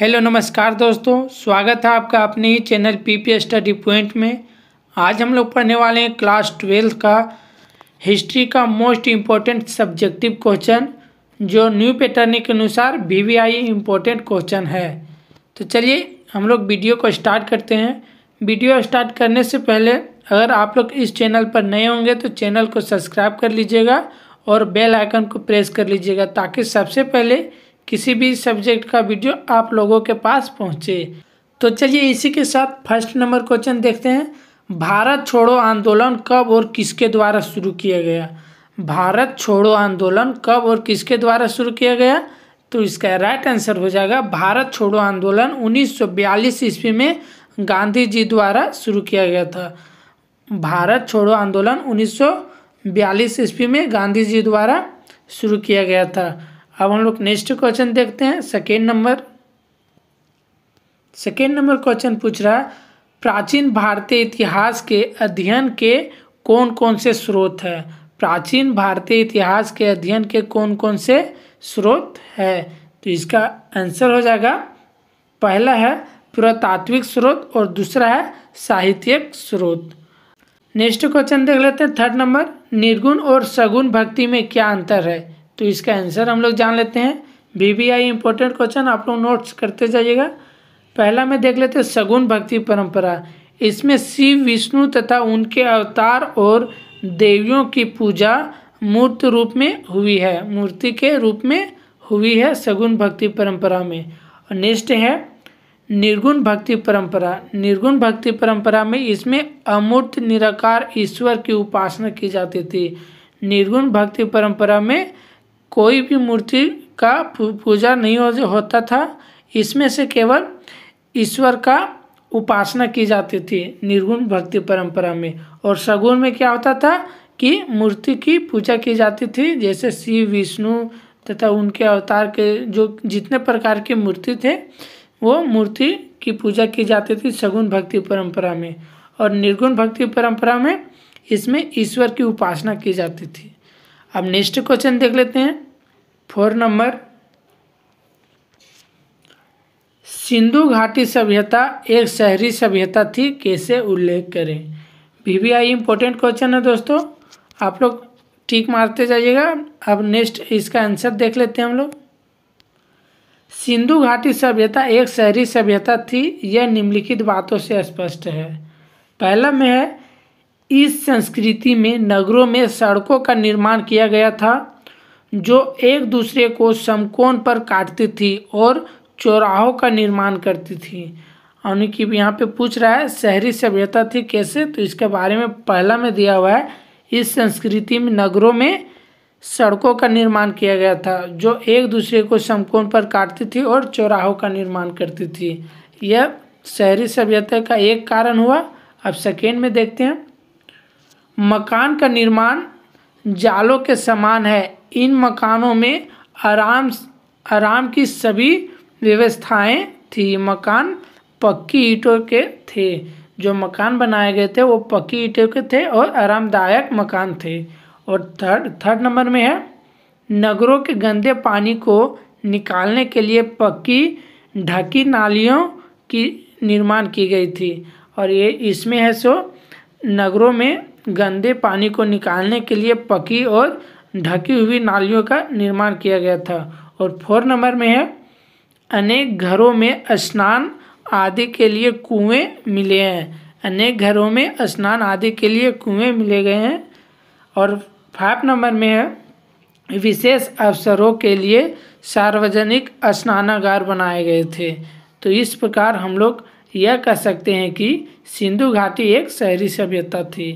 hello नमस्कार दोस्तों स्वागत है आपका अपने ही चैनल पीपी स्टडी पॉइंट में आज हम लोग पढ़ने वाले हैं क्लास ट्वेल्थ का हिस्ट्री का मोस्ट इम्पोर्टेंट सब्जेक्टिव क्वेश्चन जो न्यू पैटर्न के अनुसार वी आई इम्पोर्टेंट क्वेश्चन है तो चलिए हम लोग वीडियो को स्टार्ट करते हैं वीडियो स्टार्ट करने से पहले अगर आप लोग इस चैनल पर नए होंगे तो चैनल को सब्सक्राइब कर लीजिएगा और बेल आइकन को प्रेस कर लीजिएगा ताकि सबसे पहले किसी भी सब्जेक्ट का वीडियो आप लोगों के पास पहुँचे तो चलिए इसी के साथ फर्स्ट नंबर क्वेश्चन देखते हैं भारत छोड़ो आंदोलन कब और किसके द्वारा शुरू किया गया भारत छोड़ो आंदोलन कब और किसके द्वारा शुरू किया गया तो इसका राइट आंसर हो जाएगा भारत छोड़ो आंदोलन 1942 ईस्वी में गांधी जी द्वारा शुरू किया गया था भारत छोड़ो आंदोलन 1942 ईस्वी में गांधी जी द्वारा शुरू किया गया था अब हम लोग नेक्स्ट क्वेश्चन देखते हैं second number second number question पूछ रहा प्राचीन भारतीय इतिहास के अध्ययन के कौन कौन से स्रोत है प्राचीन भारतीय इतिहास के अध्ययन के कौन कौन से स्रोत है तो इसका आंसर हो जाएगा पहला है पुरातात्विक स्रोत और दूसरा है साहित्यिक स्रोत नेक्स्ट क्वेश्चन देख लेते हैं थर्ड नंबर निर्गुण और सगुण भक्ति में क्या अंतर है तो इसका आंसर हम लोग जान लेते हैं V V I important question आप लोग नोट्स करते जाइएगा पहला में देख लेते हैं सगुन भक्ति परंपरा इसमें शिव विष्णु तथा उनके अवतार और देवियों की पूजा मूर्त रूप में हुई है मूर्ति के रूप में हुई है सगुन भक्ति परंपरा में और नेक्स्ट है निर्गुण भक्ति परंपरा निर्गुण भक्ति परंपरा में इसमें अमूर्त निराकार ईश्वर की उपासना की जाती थी निर्गुण भक्ति परंपरा में कोई भी मूर्ति का पूजा नहीं हो होता था इसमें से केवल ईश्वर का उपासना की जाती थी निर्गुण भक्ति परंपरा में और सगुण में क्या होता था कि मूर्ति की पूजा की जाती थी जैसे शिव विष्णु तथा उनके अवतार के जो जितने प्रकार के मूर्ति थे वो मूर्ति की पूजा की जाती थी सगुण भक्ति परंपरा में और निर्गुण भक्ति परंपरा में इसमें ईश्वर की उपासना की जाती थी अब नेक्स्ट क्वेश्चन देख लेते हैं फोर नंबर सिंधु घाटी सभ्यता एक शहरी सभ्यता थी कैसे उल्लेख करें आई इम्पोर्टेंट क्वेश्चन है दोस्तों आप लोग टिक मारते जाइएगा अब नेक्स्ट इसका आंसर देख लेते हैं हम लोग सिंधु घाटी सभ्यता एक शहरी सभ्यता थी यह निम्नलिखित बातों से स्पष्ट है पहला में है इस संस्कृति में नगरों में सड़कों का निर्माण किया गया था जो एक दूसरे को समकोण पर काटती थी और चौराहों का निर्माण करती थी यानी कि यहाँ पे पूछ रहा है शहरी सभ्यता थी कैसे तो इसके बारे में पहला में दिया हुआ है इस संस्कृति में नगरों में सड़कों का निर्माण किया गया था जो एक दूसरे को समकोण पर काटती थी और चौराहों का निर्माण करती थी यह शहरी सभ्यता का एक कारण हुआ अब सेकेंड में देखते हैं मकान का निर्माण जालों के समान है इन मकानों में आराम आराम की सभी व्यवस्थाएं थी मकान पक्की ईंटों के थे जो मकान बनाए गए थे वो पक्की ईंटों के थे और आरामदायक मकान थे और थर्ड थर्ड नंबर में है नगरों के गंदे पानी को निकालने के लिए पक्की ढकी नालियों की निर्माण की गई थी और ये इसमें है सो नगरों में गंदे पानी को निकालने के लिए पक्की और ढकी हुई नालियों का निर्माण किया गया था और फोर नंबर में है अनेक घरों में स्नान आदि के लिए कुएं मिले हैं अनेक घरों में स्नान आदि के लिए कुएं मिले गए हैं और फाइव नंबर में है विशेष अवसरों के लिए सार्वजनिक स्नानागार बनाए गए थे तो इस प्रकार हम लोग यह कह सकते हैं कि सिंधु घाटी एक शहरी सभ्यता थी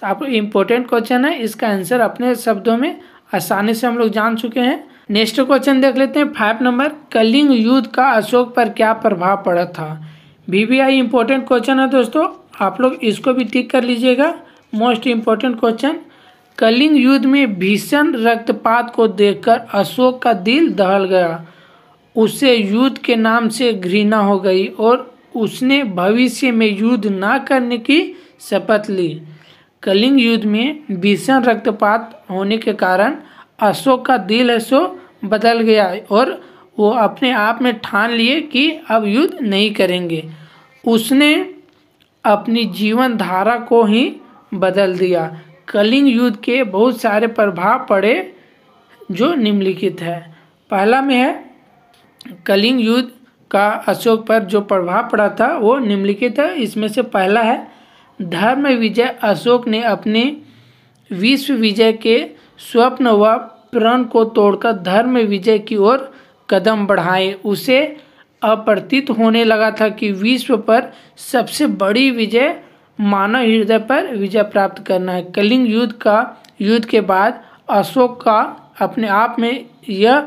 तो आप इम्पोर्टेंट क्वेश्चन है इसका आंसर अपने शब्दों में आसानी से हम लोग जान चुके हैं नेक्स्ट क्वेश्चन देख लेते हैं फाइव नंबर कलिंग युद्ध का अशोक पर क्या प्रभाव पड़ा था V V I important question है दोस्तों आप लोग इसको भी टिक कर लीजिएगा मोस्ट इम्पोर्टेंट क्वेश्चन कलिंग युद्ध में भीषण रक्तपात को देखकर अशोक का दिल दहल गया उसे युद्ध के नाम से घृणा हो गई और उसने भविष्य में युद्ध ना करने की शपथ ली कलिंग युद्ध में भीषण रक्तपात होने के कारण अशोक का दिल है सो बदल गया और वो अपने आप में ठान लिए कि अब युद्ध नहीं करेंगे उसने अपनी जीवन धारा को ही बदल दिया कलिंग युद्ध के बहुत सारे प्रभाव पड़े जो निम्नलिखित है पहला में है कलिंग युद्ध का अशोक पर जो प्रभाव पड़ा था वो निम्नलिखित है इसमें से पहला है धर्म विजय अशोक ने अपने विश्व विजय के स्वप्न व प्रण को तोड़कर धर्म विजय की ओर कदम बढ़ाए उसे अप्रतीत होने लगा था कि विश्व पर सबसे बड़ी विजय मानव हृदय पर विजय प्राप्त करना है कलिंग युद्ध का युद्ध के बाद अशोक का अपने आप में यह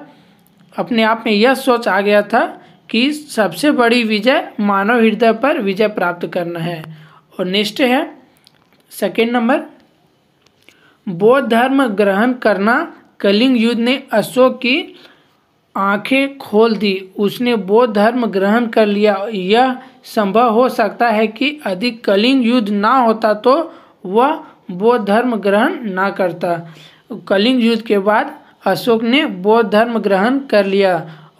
अपने आप में यह सोच आ गया था कि सबसे बड़ी विजय मानव हृदय पर विजय प्राप्त करना है और नेक्स्ट है सेकेंड नंबर बौद्ध धर्म ग्रहण करना कलिंग युद्ध ने अशोक की आंखें खोल दी उसने बौद्ध धर्म ग्रहण कर लिया यह संभव हो सकता है कि यदि कलिंग युद्ध ना होता तो वह बौद्ध धर्म ग्रहण ना करता कलिंग युद्ध के बाद अशोक ने बौद्ध धर्म ग्रहण कर लिया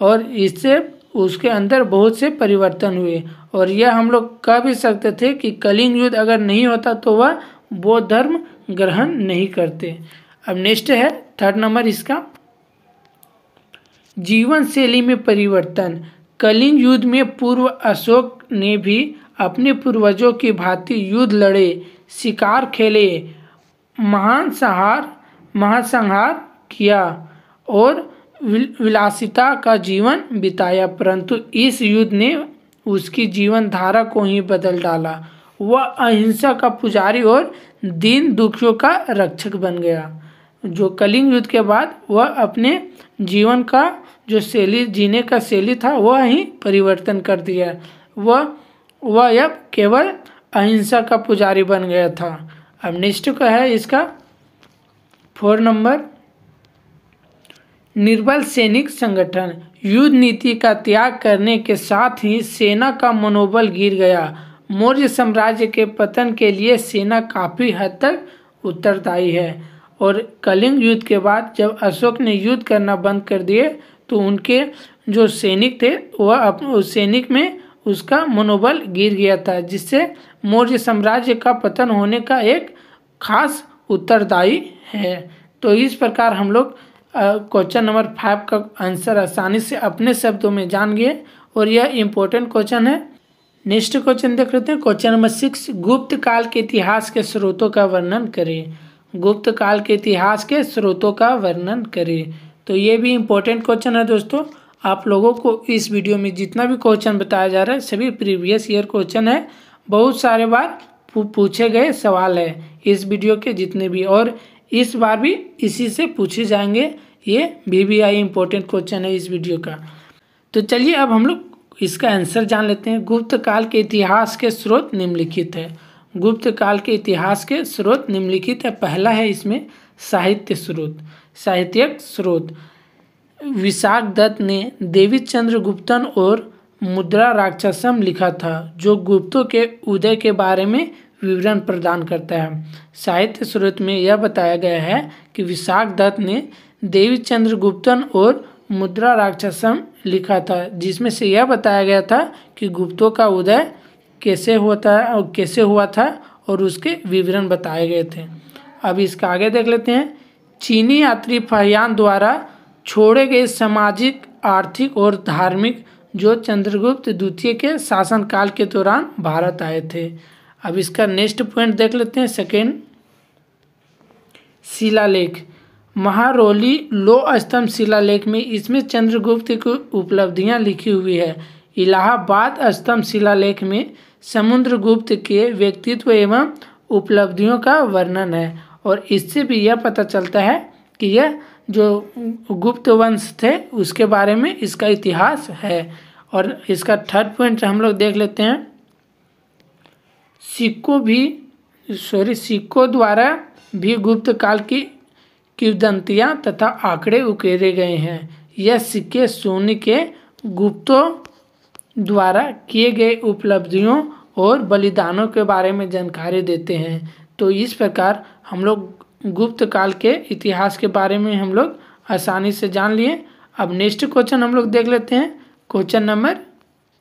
और इससे उसके अंदर बहुत से परिवर्तन हुए और यह हम लोग कह भी सकते थे कि कलिंग युद्ध अगर नहीं होता तो वह बौद्ध धर्म ग्रहण नहीं करते अब नेक्स्ट है थर्ड नंबर इसका जीवन शैली में परिवर्तन कलिंग युद्ध में पूर्व अशोक ने भी अपने पूर्वजों की भांति युद्ध लड़े शिकार खेले महान संहार महासंहार किया और विलासिता का जीवन बिताया परंतु इस युद्ध ने उसकी जीवन धारा को ही बदल डाला वह अहिंसा का पुजारी और दीन दुखियों का रक्षक बन गया जो कलिंग युद्ध के बाद वह अपने जीवन का जो शैली जीने का शैली था वह ही परिवर्तन कर दिया वह वह अब केवल अहिंसा का पुजारी बन गया था अब निष्ठ का है इसका फोर नंबर निर्बल सैनिक संगठन युद्ध नीति का त्याग करने के साथ ही सेना का मनोबल गिर गया मौर्य साम्राज्य के पतन के लिए सेना काफ़ी हद तक उत्तरदायी है और कलिंग युद्ध के बाद जब अशोक ने युद्ध करना बंद कर दिए तो उनके जो सैनिक थे वह अपने सैनिक में उसका मनोबल गिर गया था जिससे मौर्य साम्राज्य का पतन होने का एक खास उत्तरदायी है तो इस प्रकार हम लोग क्वेश्चन नंबर फाइव का आंसर आसानी से अपने शब्दों में जान गए और यह इम्पोर्टेंट क्वेश्चन है नेक्स्ट क्वेश्चन देख लेते हैं क्वेश्चन नंबर सिक्स गुप्त काल के इतिहास के स्रोतों का वर्णन करें गुप्त काल के इतिहास के स्रोतों का वर्णन करें तो ये भी इम्पोर्टेंट क्वेश्चन है दोस्तों आप लोगों को इस वीडियो में जितना भी क्वेश्चन बताया जा रहा है सभी प्रीवियस ईयर क्वेश्चन है बहुत सारे बार पूछे गए सवाल है इस वीडियो के जितने भी और इस बार भी इसी से पूछे जाएंगे ये V V I important question है इस वीडियो का तो चलिए अब हम लोग इसका आंसर जान लेते हैं गुप्त काल के इतिहास के स्रोत निम्नलिखित है गुप्त काल के इतिहास के स्रोत निम्नलिखित है पहला है इसमें साहित्य स्रोत साहित्यक स्रोत विशाख दत्त ने देवी चंद्र गुप्तन और मुद्रा राक्षसम लिखा था जो गुप्तों के उदय के बारे में विवरण प्रदान करता है साहित्य स्रोत में यह बताया गया है कि विशाख दत्त ने देवी चंद्र गुप्तन और मुद्रा राक्षसम लिखा था जिसमें से यह बताया गया था कि गुप्तों का उदय कैसे होता और कैसे हुआ था और उसके विवरण बताए गए थे अब इसका आगे देख लेते हैं चीनी यात्री फहयान द्वारा छोड़े गए सामाजिक आर्थिक और धार्मिक जो चंद्रगुप्त द्वितीय के शासनकाल के दौरान भारत आए थे अब इसका नेक्स्ट पॉइंट देख लेते हैं सेकेंड शिलालेख महारोली लो स्तंभ शिलालेख में इसमें चंद्रगुप्त की उपलब्धियां लिखी हुई है इलाहाबाद स्तंभ शिलालेख में समुद्रगुप्त के व्यक्तित्व एवं उपलब्धियों का वर्णन है और इससे भी यह पता चलता है कि यह जो गुप्त वंश थे उसके बारे में इसका इतिहास है और इसका थर्ड पॉइंट हम लोग देख लेते हैं सिक्कों भी सॉरी सिक्कों द्वारा भी गुप्त काल की किवदंतियाँ तथा आंकड़े उकेरे गए हैं यह सिक्के सोने के गुप्तों द्वारा किए गए उपलब्धियों और बलिदानों के बारे में जानकारी देते हैं तो इस प्रकार हम लोग गुप्त काल के इतिहास के बारे में हम लोग आसानी से जान लिए अब नेक्स्ट क्वेश्चन हम लोग देख लेते हैं question number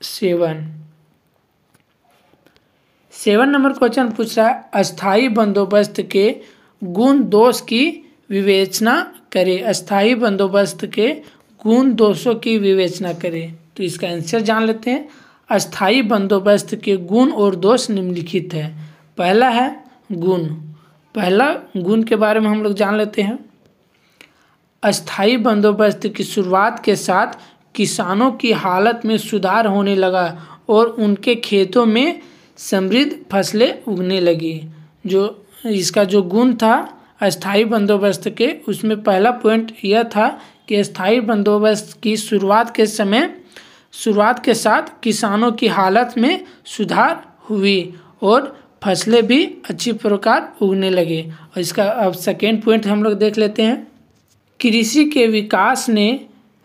seven seven number question पूछ रहा है अस्थाई बंदोबस्त के गुण दोष की विवेचना करें अस्थाई बंदोबस्त के गुण दोषों की विवेचना करें तो इसका आंसर जान लेते हैं अस्थाई बंदोबस्त के गुण और दोष निम्नलिखित है पहला है गुण पहला गुण के बारे में हम लोग जान लेते हैं अस्थाई बंदोबस्त की शुरुआत के साथ किसानों की हालत में सुधार होने लगा और उनके खेतों में समृद्ध फसलें उगने लगी जो इसका जो गुण था अस्थाई बंदोबस्त के उसमें पहला पॉइंट यह था कि स्थायी बंदोबस्त की शुरुआत के समय शुरुआत के साथ किसानों की हालत में सुधार हुई और फसलें भी अच्छी प्रकार उगने लगे और इसका अब सेकेंड पॉइंट हम लोग देख लेते हैं कृषि के विकास ने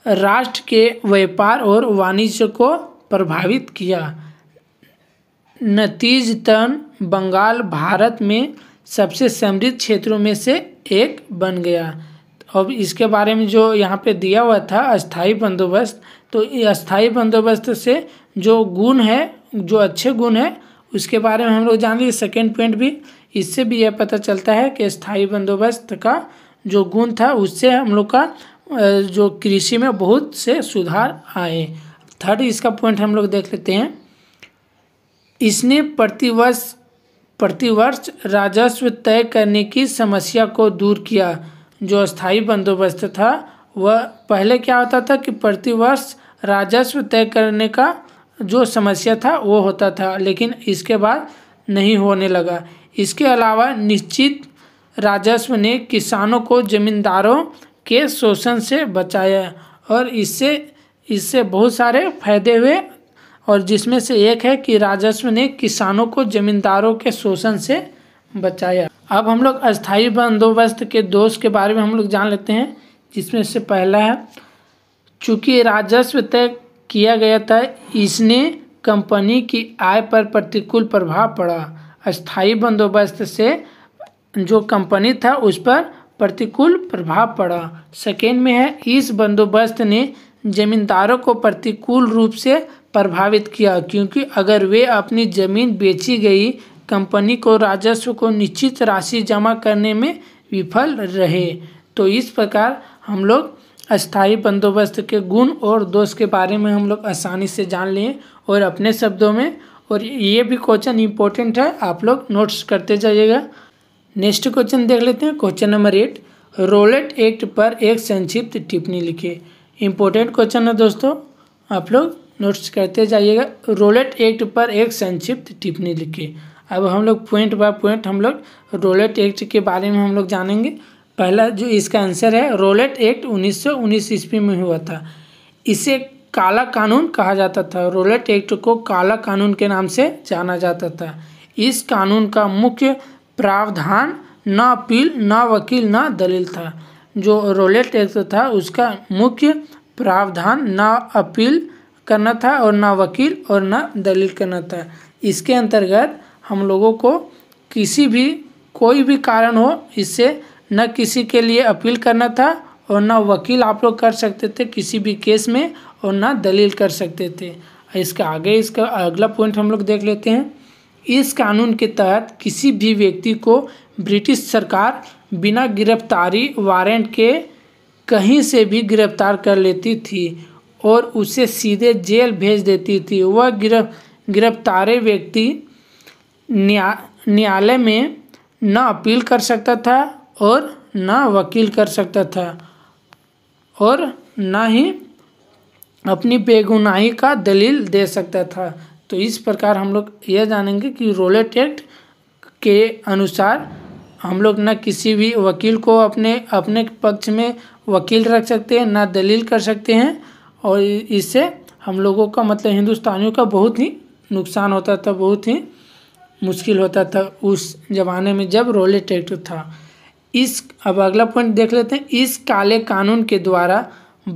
राष्ट्र के व्यापार और वाणिज्य को प्रभावित किया नतीजतन बंगाल भारत में सबसे समृद्ध क्षेत्रों में से एक बन गया अब इसके बारे में जो यहाँ पे दिया हुआ था अस्थाई बंदोबस्त तो अस्थाई बंदोबस्त से जो गुण है जो अच्छे गुण है उसके बारे में हम लोग जान लीजिए सेकेंड पॉइंट भी इससे भी यह पता चलता है कि स्थाई बंदोबस्त का जो गुण था उससे हम लोग का जो कृषि में बहुत से सुधार आए थर्ड इसका पॉइंट हम लोग देख लेते हैं इसने प्रतिवर्ष प्रतिवर्ष राजस्व तय करने की समस्या को दूर किया जो स्थायी बंदोबस्त था वह पहले क्या होता था कि प्रतिवर्ष राजस्व तय करने का जो समस्या था वो होता था लेकिन इसके बाद नहीं होने लगा इसके अलावा निश्चित राजस्व ने किसानों को ज़मींदारों के शोषण से बचाया और इससे इससे बहुत सारे फायदे हुए और जिसमें से एक है कि राजस्व ने किसानों को जमींदारों के शोषण से बचाया अब हम लोग अस्थायी बंदोबस्त के दोष के बारे में हम लोग जान लेते हैं जिसमें से पहला है चूँकि राजस्व तय किया गया था इसने कंपनी की आय पर प्रतिकूल प्रभाव पड़ा अस्थायी बंदोबस्त से जो कंपनी था उस पर प्रतिकूल प्रभाव पड़ा सेकेंड में है इस बंदोबस्त ने जमींदारों को प्रतिकूल रूप से प्रभावित किया क्योंकि अगर वे अपनी जमीन बेची गई कंपनी को राजस्व को निश्चित राशि जमा करने में विफल रहे तो इस प्रकार हम लोग अस्थाई बंदोबस्त के गुण और दोष के बारे में हम लोग आसानी से जान लिए और अपने शब्दों में और ये भी क्वेश्चन इंपॉर्टेंट है आप लोग नोट्स करते जाइएगा नेक्स्ट क्वेश्चन देख लेते हैं question number eight Rowlatt Act पर एक संक्षिप्त टिप्पणी लिखिए इंपॉर्टेंट क्वेश्चन है दोस्तों आप लोग नोट्स करते जाइएगा रोलेट एक्ट पर एक संक्षिप्त टिप्पणी लिखिए अब हम लोग पॉइंट बाय पॉइंट हम लोग रोलेट एक्ट के बारे में हम लोग जानेंगे पहला जो इसका आंसर है रोलेट एक्ट 1919 ईस्वी में हुआ था इसे काला कानून कहा जाता था रोलेट एक्ट को काला कानून के नाम से जाना जाता था इस कानून का मुख्य प्रावधान न अपील न वकील न दलील था जो रोलेट एक्ट था उसका मुख्य प्रावधान न अपील करना था और ना वकील और ना दलील करना था इसके अंतर्गत हम लोगों को किसी भी कोई भी कारण हो इससे न किसी के लिए अपील करना था और ना वकील आप लोग कर सकते थे किसी भी केस में और ना दलील कर सकते थे इसका आगे इसका अगला पॉइंट हम लोग देख लेते हैं इस कानून के तहत किसी भी व्यक्ति को ब्रिटिश सरकार बिना गिरफ्तारी वारंट के कहीं से भी गिरफ्तार कर लेती थी और उसे सीधे जेल भेज देती थी वह गिरफ गिरफ्तारे व्यक्ति न्या न्यायालय में न अपील कर सकता था और न वकील कर सकता था और न ही अपनी बेगुनाही का दलील दे सकता था तो इस प्रकार हम लोग यह जानेंगे कि रोलेट एक्ट के अनुसार हम लोग न किसी भी वकील को अपने अपने पक्ष में वकील रख सकते हैं ना दलील कर सकते हैं और इससे हम लोगों का मतलब हिंदुस्तानियों का बहुत ही नुकसान होता था बहुत ही मुश्किल होता था उस ज़माने में जब रोले ट्रैक्टर था इस अब अगला पॉइंट देख लेते हैं इस काले कानून के द्वारा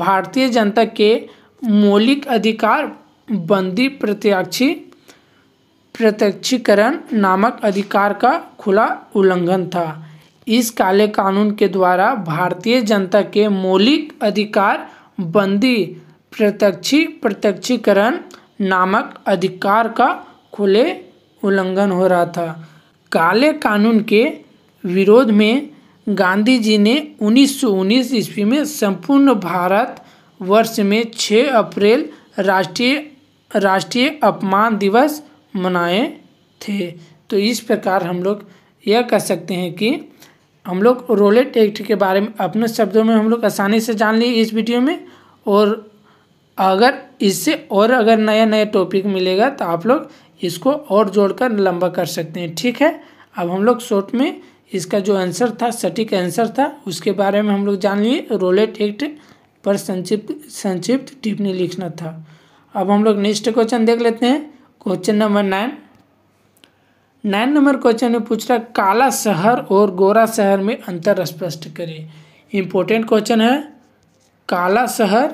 भारतीय जनता के मौलिक अधिकार बंदी प्रत्याक्षी प्रत्यक्षीकरण नामक अधिकार का खुला उल्लंघन था इस काले कानून के द्वारा भारतीय जनता के मौलिक अधिकार बंदी प्रत्यक्षी प्रत्यक्षीकरण नामक अधिकार का खुले उल्लंघन हो रहा था काले कानून के विरोध में गांधी जी ने 1919 ईस्वी में संपूर्ण भारत वर्ष में 6 अप्रैल राष्ट्रीय राष्ट्रीय अपमान दिवस मनाए थे तो इस प्रकार हम लोग यह कह सकते हैं कि हम लोग रोलेट एक्ट के बारे में अपने शब्दों में हम लोग आसानी से जान लिए इस वीडियो में और अगर इससे और अगर नया नया टॉपिक मिलेगा तो आप लोग इसको और जोड़कर लंबा कर सकते हैं ठीक है अब हम लोग शॉर्ट में इसका जो आंसर था सटीक आंसर था उसके बारे में हम लोग जान लिए रोलेट एक्ट पर संक्षिप्त संक्षिप्त टिप्पणी लिखना था अब हम लोग नेक्स्ट क्वेश्चन देख लेते हैं question number nine nine number question में पूछ रहा काला शहर और गोरा शहर में अंतर स्पष्ट करें इम्पोर्टेंट क्वेश्चन है काला शहर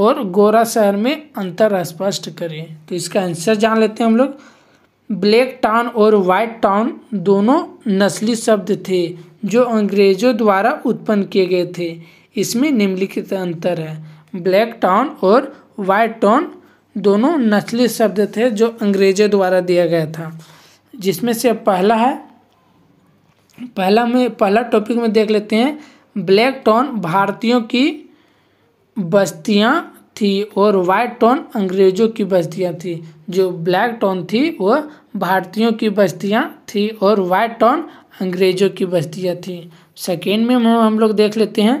और गोरा शहर में अंतर स्पष्ट करें तो इसका आंसर जान लेते हैं हम लोग ब्लैक टाउन और वाइट टाउन दोनों नस्ली शब्द थे जो अंग्रेजों द्वारा उत्पन्न किए गए थे इसमें निम्नलिखित अंतर है ब्लैक टाउन और वाइट टाउन दोनों नस्ली शब्द थे जो अंग्रेजों द्वारा दिया गया था जिसमें से पहला है पहला में पहला टॉपिक में देख लेते हैं ब्लैक टाउन भारतीयों की बस्तियाँ थी और वाइट टाउन अंग्रेज़ों की बस्तियाँ थी जो ब्लैक टाउन थी वह भारतीयों की बस्तियाँ थी और वाइट टाउन अंग्रेज़ों की बस्तियाँ थी सेकेंड में हम लोग देख लेते हैं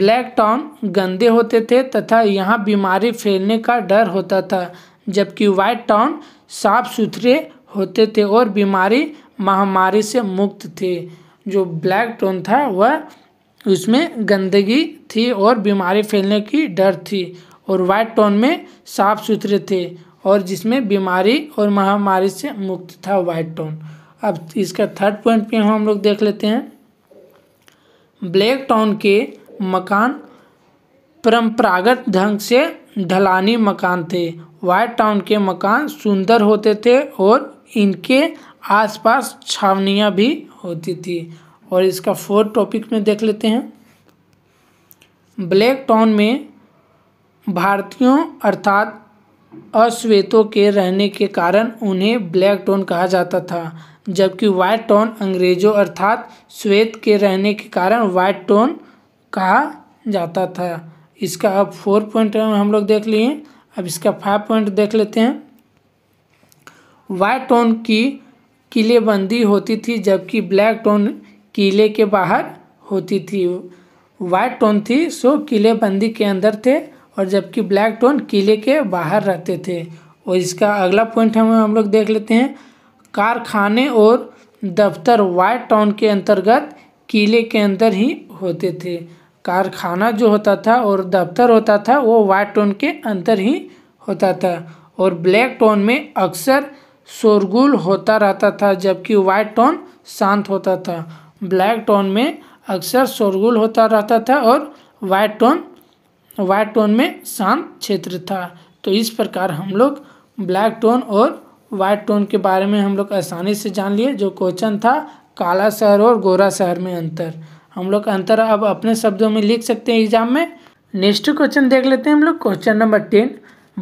ब्लैक टाउन गंदे होते थे तथा यहाँ बीमारी फैलने का डर होता था जबकि वाइट टाउन साफ सुथरे होते थे और बीमारी महामारी से मुक्त थे जो ब्लैक टाउन था वह उसमें गंदगी थी और बीमारी फैलने की डर थी और वाइट टोन में साफ सुथरे थे और जिसमें बीमारी और महामारी से मुक्त था वाइट टोन अब इसका थर्ड पॉइंट पे हम लोग देख लेते हैं ब्लैक टाउन के मकान परंपरागत ढंग से ढलानी मकान थे वाइट टाउन के मकान सुंदर होते थे और इनके आसपास छावनियाँ भी होती थी और इसका फोर्थ टॉपिक में देख लेते हैं ब्लैक टाउन में भारतीयों अर्थात अश्वेतों के रहने के कारण उन्हें ब्लैक टाउन कहा जाता था जबकि वाइट टाउन अंग्रेजों अर्थात श्वेत के रहने के कारण वाइट टाउन कहा जाता था इसका अब फोर पॉइंट हम लोग देख लिए अब इसका फाइव पॉइंट देख लेते हैं वाइट टाउन की किलेबंदी होती थी जबकि ब्लैक टाउन किले के बाहर होती थी वाइट टोन थी सो किले बंदी के अंदर थे और जबकि ब्लैक टोन किले के बाहर रहते थे और इसका अगला पॉइंट हम हम लोग देख लेते हैं कारखाने और दफ्तर वाइट टाउन के अंतर्गत किले के अंदर ही होते थे कारखाना जो होता था और दफ्तर होता था वो वाइट टाउन के अंदर ही होता था और ब्लैक टाउन में अक्सर शोरगुल होता रहता था जबकि वाइट टाउन शांत होता था ब्लैक टोन में अक्सर शोरगुल होता रहता था और वाइट टोन वाइट टोन में शांत क्षेत्र था तो इस प्रकार हम लोग ब्लैक टोन और वाइट टोन के बारे में हम लोग आसानी से जान लिए जो क्वेश्चन था काला शहर और गोरा शहर में अंतर हम लोग अंतर अब अपने शब्दों में लिख सकते हैं एग्जाम में नेक्स्ट क्वेश्चन देख लेते हैं हम लोग क्वेश्चन नंबर टेन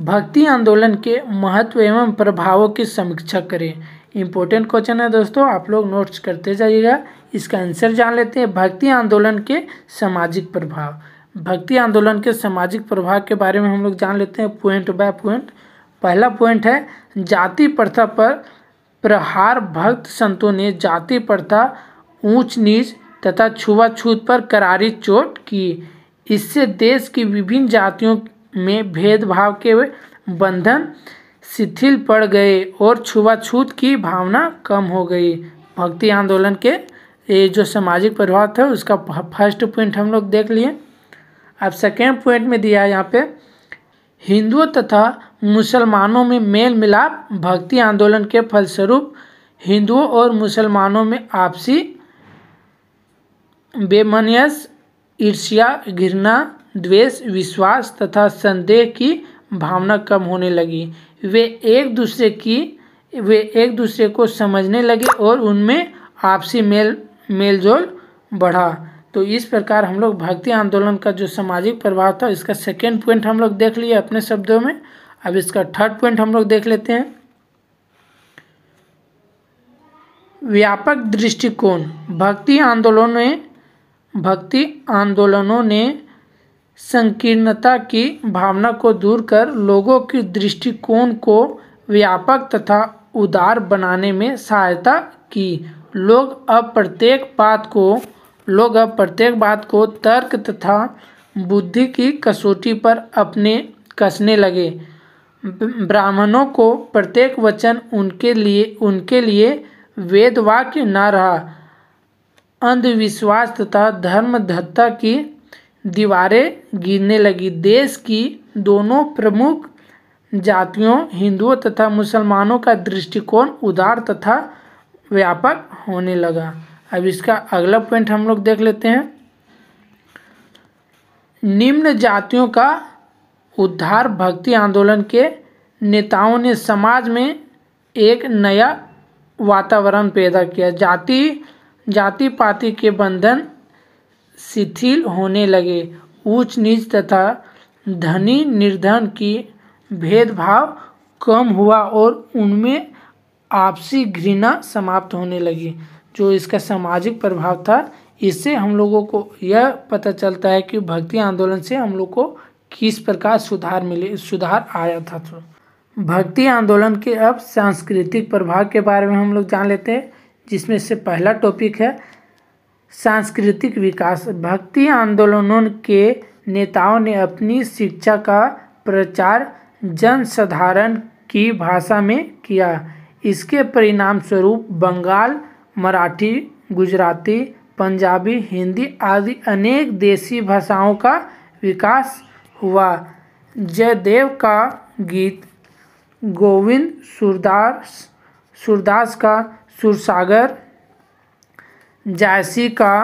भक्ति आंदोलन के महत्व एवं प्रभावों की समीक्षा करें इंपॉर्टेंट क्वेश्चन है दोस्तों आप लोग नोट्स करते जाइएगा इसका आंसर जान लेते हैं भक्ति आंदोलन के सामाजिक प्रभाव भक्ति आंदोलन के सामाजिक प्रभाव के बारे में हम लोग जान लेते हैं पॉइंट बाय पॉइंट पहला पॉइंट है जाति प्रथा पर प्रहार भक्त संतों ने जाति प्रथा ऊंच नीच तथा छुआछूत पर करारी चोट की इससे देश की विभिन्न जातियों में भेदभाव के बंधन शिथिल पड़ गए और छुआछूत की भावना कम हो गई भक्ति आंदोलन के ये जो सामाजिक प्रभाव था उसका फर्स्ट पॉइंट हम लोग देख लिए अब सेकेंड पॉइंट में दिया है यहाँ पे हिंदुओं तथा मुसलमानों में मेल मिलाप भक्ति आंदोलन के फलस्वरूप हिंदुओं और मुसलमानों में आपसी बेमनियस ईर्ष्या घृणा द्वेष विश्वास तथा संदेह की भावना कम होने लगी वे एक दूसरे की वे एक दूसरे को समझने लगे और उनमें आपसी मेल मेल जोल बढ़ा तो इस प्रकार हम लोग भक्ति आंदोलन का जो सामाजिक प्रभाव था इसका सेकेंड पॉइंट हम लोग देख लिए अपने शब्दों में अब इसका थर्ड पॉइंट हम लोग देख लेते हैं व्यापक दृष्टिकोण भक्ति आंदोलन ने भक्ति आंदोलनों ने संकीर्णता की भावना को दूर कर लोगों के दृष्टिकोण को व्यापक तथा उदार बनाने में सहायता की लोग अब प्रत्येक बात को लोग अब प्रत्येक बात को तर्क तथा बुद्धि की कसौटी पर अपने कसने लगे ब्राह्मणों को प्रत्येक वचन उनके लिए उनके लिए वेद वाक्य न रहा अंधविश्वास तथा धर्मधत्ता की दीवारें गिरने लगी देश की दोनों प्रमुख जातियों हिंदुओं तथा मुसलमानों का दृष्टिकोण उदार तथा व्यापक होने लगा अब इसका अगला पॉइंट हम लोग देख लेते हैं निम्न जातियों का उद्धार भक्ति आंदोलन के नेताओं ने समाज में एक नया वातावरण पैदा किया जाति जाति पाति के बंधन शिथिल होने लगे ऊंच नीच तथा धनी निर्धन की भेदभाव कम हुआ और उनमें आपसी घृणा समाप्त होने लगी जो इसका सामाजिक प्रभाव था इससे हम लोगों को यह पता चलता है कि भक्ति आंदोलन से हम लोग को किस प्रकार सुधार मिले सुधार आया था तो भक्ति आंदोलन के अब सांस्कृतिक प्रभाव के बारे में हम लोग जान लेते हैं जिसमें से पहला टॉपिक है सांस्कृतिक विकास भक्ति आंदोलनों के नेताओं ने अपनी शिक्षा का प्रचार जनसाधारण की भाषा में किया इसके परिणाम स्वरूप बंगाल मराठी गुजराती पंजाबी हिंदी आदि अनेक देसी भाषाओं का विकास हुआ जयदेव का गीत गोविंद सूरदास सुरदास का सुरसागर जायसी का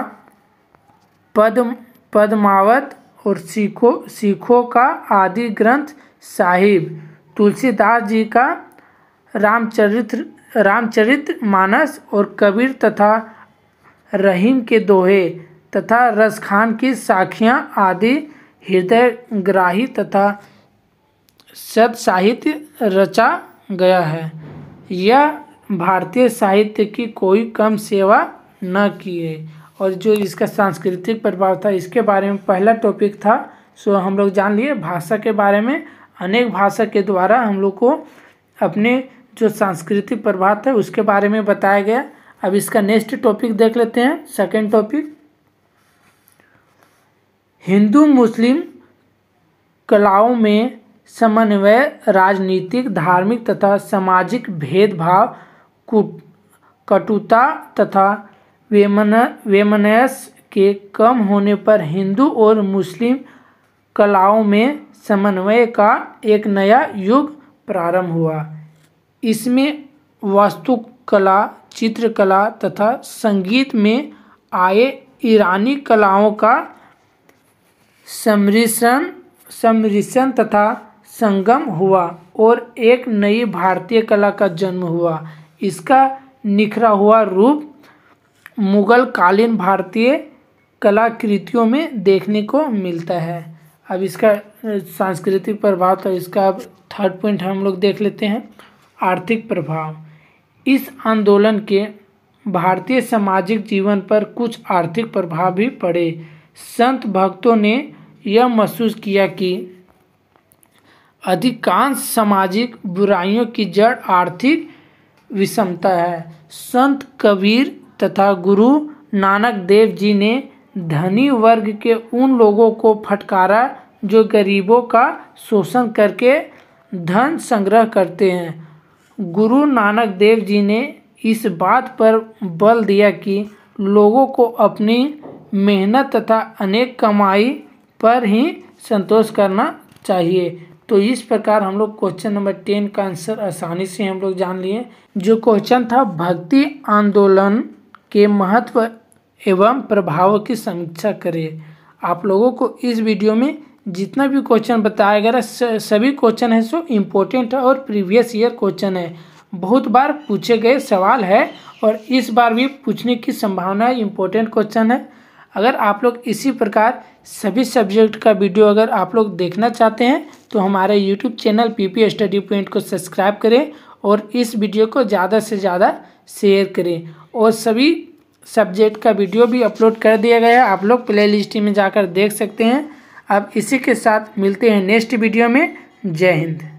पद्म पद्मावत और सीखो सीखों का आदि ग्रंथ साहिब तुलसीदास जी का रामचरित्र रामचरित मानस और कबीर तथा रहीम के दोहे तथा रसखान की साखियाँ आदि हृदय ग्राही तथा सत साहित्य रचा गया है यह भारतीय साहित्य की कोई कम सेवा न किए और जो इसका सांस्कृतिक प्रभाव था इसके बारे में पहला टॉपिक था सो हम लोग जान लिए भाषा के बारे में अनेक भाषा के द्वारा हम लोग को अपने जो सांस्कृतिक प्रभात है उसके बारे में बताया गया अब इसका नेक्स्ट टॉपिक देख लेते हैं सेकेंड टॉपिक हिंदू मुस्लिम कलाओं में समन्वय राजनीतिक धार्मिक तथा सामाजिक भेदभाव कटुता तथा वेमन वेमनस के कम होने पर हिंदू और मुस्लिम कलाओं में समन्वय का एक नया युग प्रारंभ हुआ इसमें वास्तुकला चित्रकला तथा संगीत में आए ईरानी कलाओं का समरिशन समरिशन तथा संगम हुआ और एक नई भारतीय कला का जन्म हुआ इसका निखरा हुआ रूप मुगल कालीन भारतीय कलाकृतियों में देखने को मिलता है अब इसका सांस्कृतिक प्रभाव तो इसका अब थर्ड पॉइंट हम लोग देख लेते हैं आर्थिक प्रभाव इस आंदोलन के भारतीय सामाजिक जीवन पर कुछ आर्थिक प्रभाव भी पड़े संत भक्तों ने यह महसूस किया कि अधिकांश सामाजिक बुराइयों की जड़ आर्थिक विषमता है संत कबीर तथा गुरु नानक देव जी ने धनी वर्ग के उन लोगों को फटकारा जो गरीबों का शोषण करके धन संग्रह करते हैं गुरु नानक देव जी ने इस बात पर बल दिया कि लोगों को अपनी मेहनत तथा अनेक कमाई पर ही संतोष करना चाहिए तो इस प्रकार हम लोग क्वेश्चन नंबर टेन का आंसर आसानी से हम लोग जान लिए जो क्वेश्चन था भक्ति आंदोलन के महत्व एवं प्रभाव की समीक्षा करें आप लोगों को इस वीडियो में जितना भी क्वेश्चन बताया गया सभी क्वेश्चन है सो इम्पोर्टेंट है और प्रीवियस ईयर क्वेश्चन है बहुत बार पूछे गए सवाल है और इस बार भी पूछने की संभावना है इम्पोर्टेंट क्वेश्चन है अगर आप लोग इसी प्रकार सभी सब्जेक्ट का वीडियो अगर आप लोग देखना चाहते हैं तो हमारे YouTube channel P study point को सब्सक्राइब करें और इस वीडियो को ज़्यादा से ज़्यादा शेयर करें और सभी सब्जेक्ट का वीडियो भी अपलोड कर दिया गया है आप लोग प्ले लिस्ट में जाकर देख सकते हैं अब इसी के साथ मिलते हैं नेक्स्ट वीडियो में जय हिंद